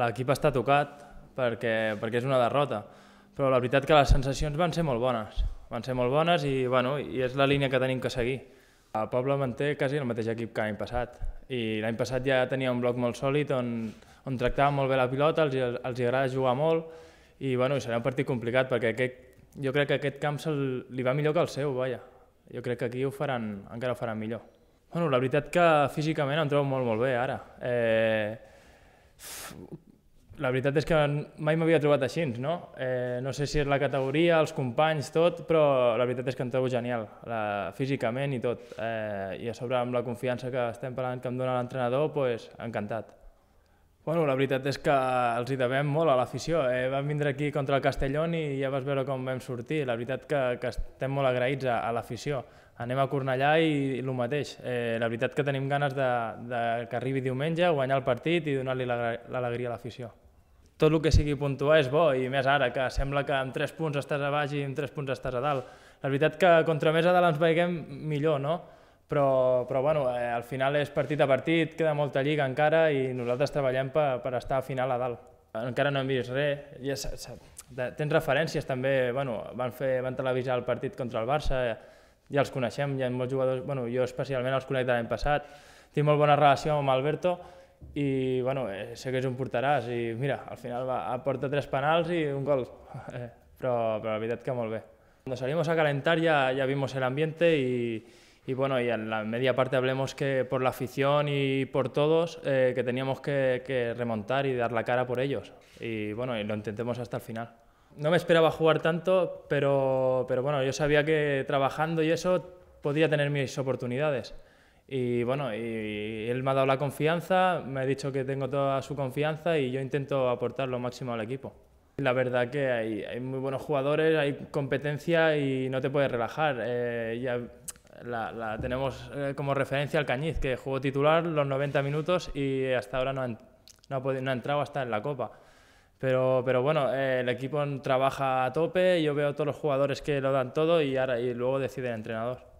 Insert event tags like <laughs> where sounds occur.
L'equip està tocat perquè, perquè és una derrota, però la veritat que les sensacions van ser molt bones. Van ser molt bones i, bueno, i és la línia que tenim que seguir. El poble manté quasi el mateix equip que l'any passat i l'any passat ja tenia un bloc molt sòlid on, on tractava molt bé la pilota, els, els agrada jugar molt i bueno, serà un partit complicat perquè aquest, jo crec que aquest camp se li va millor que el seu, vaja. Jo crec que aquí ho faran, encara ho faran millor. Bueno, la veritat que físicament em trobo molt, molt bé ara. Eh, la veritat és que mai m'havia trobat així, no? Eh, no sé si és la categoria, els companys, tot, però la veritat és que em trobo genial, la, físicament i tot. Eh, I a sobre amb la confiança que estem parlant que em dona l'entrenador, pues, encantat. Bueno, la veritat és que els hi devem molt a l'afició. Eh? Vam vindre aquí contra el Castellón i ja vas veure com vam sortir. La veritat que, que estem molt agraïts a, a l'afició. Anem a Cornellà i, i el mateix. Eh, la veritat que tenim ganes de, de que arribi diumenge, guanyar el partit i donar-li l'alegria a l'afició tot el que sigui puntuar és bo, i més ara, que sembla que amb 3 punts estàs a baix i amb 3 punts estàs a dalt. La veritat que contra més a dalt ens veiem millor, no? Però, però bueno, eh, al final és partit a partit, queda molta lliga encara i nosaltres treballem per, per estar a final a dalt. Encara no hem vist res, ja tens referències també, bueno, van, fer, van televisar el partit contra el Barça, ja els coneixem, hi ha molts jugadors, bueno, jo especialment els conec de l'any passat, tinc molt bona relació amb Alberto, Y bueno, eh, sé que es un portaràs y mira, al final va, aporta tres penals y un gol, <laughs> eh, pero la la es que molt bé. Cuando salimos a calentar ya, ya vimos el ambiente y, y bueno, y en la media parte hablemos que por la afición y por todos eh, que teníamos que, que, remontar y dar la cara por ellos. Y bueno, y lo intentemos hasta el final. No me esperaba jugar tanto, pero, pero bueno, yo sabía que trabajando y eso podía tener mis oportunidades. Y bueno, y él me ha dado la confianza, me ha dicho que tengo toda su confianza y yo intento aportar lo máximo al equipo. La verdad que hay, muy buenos jugadores, hay competencia y no te puedes relajar. Eh, ya la, tenemos eh, como referencia al Cañiz, que jugó titular los 90 minutos y hasta ahora no ha, no entrado hasta en la Copa. Pero, pero bueno, eh, el equipo trabaja a tope, yo veo a todos los jugadores que lo dan todo y, ahora, y luego decide el entrenador.